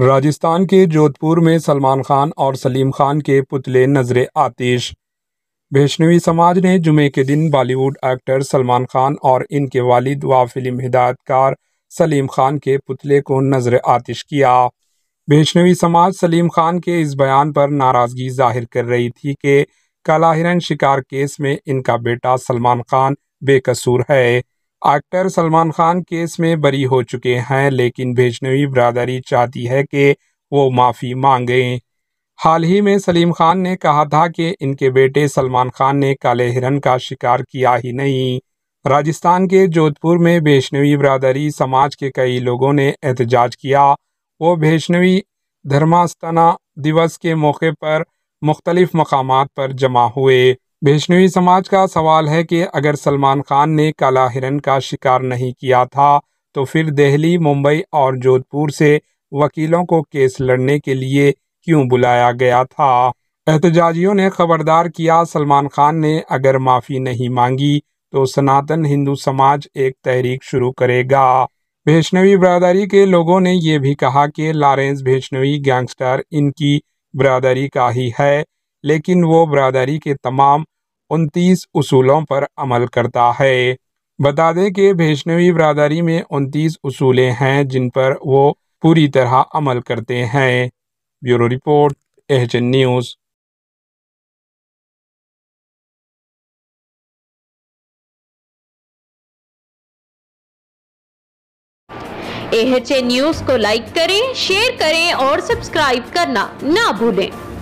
राजस्थान के जोधपुर में सलमान खान और सलीम खान के पुतले नजर आतिश वैष्णवी समाज ने जुमे के दिन बॉलीवुड एक्टर सलमान खान और इनके वालिद व फिल्म हिदायतकार सलीम खान के पुतले को नजर आतिश किया वैष्णवी समाज सलीम खान के इस बयान पर नाराज़गी जाहिर कर रही थी कि काला हिरन शिकार केस में इनका बेटा सलमान खान बेकसूर है एक्टर सलमान खान केस में बरी हो चुके हैं लेकिन भेजनवी बरदारी चाहती है कि वो माफ़ी मांगें हाल ही में सलीम खान ने कहा था कि इनके बेटे सलमान खान ने काले हिरन का शिकार किया ही नहीं राजस्थान के जोधपुर में वैष्णवी बरदारी समाज के कई लोगों ने एहतजाज किया वो वैष्णवी धर्मास्थाना दिवस के मौके पर मुख्तलिफ मकाम पर जमा हुए वैष्णवी समाज का सवाल है कि अगर सलमान खान ने काला हिरन का शिकार नहीं किया था तो फिर दिल्ली मुंबई और जोधपुर से वकीलों को केस लड़ने के लिए क्यों बुलाया गया था एहतजाजियों ने खबरदार किया सलमान खान ने अगर माफ़ी नहीं मांगी तो सनातन हिंदू समाज एक तहरीक शुरू करेगा वैष्णवी बरादरी के लोगों ने ये भी कहा कि लॉरेंस वैष्णवी गैंगस्टर इनकी बरादरी का ही है लेकिन वो बरदारी के तमाम उनतीस उसूलों पर अमल करता है बता दें कि वैष्णवी बरदारी में उनतीस उसूलें हैं जिन पर वो पूरी तरह अमल करते हैं bureau report H news H news को लाइक करें शेयर करें और सब्सक्राइब करना ना भूलें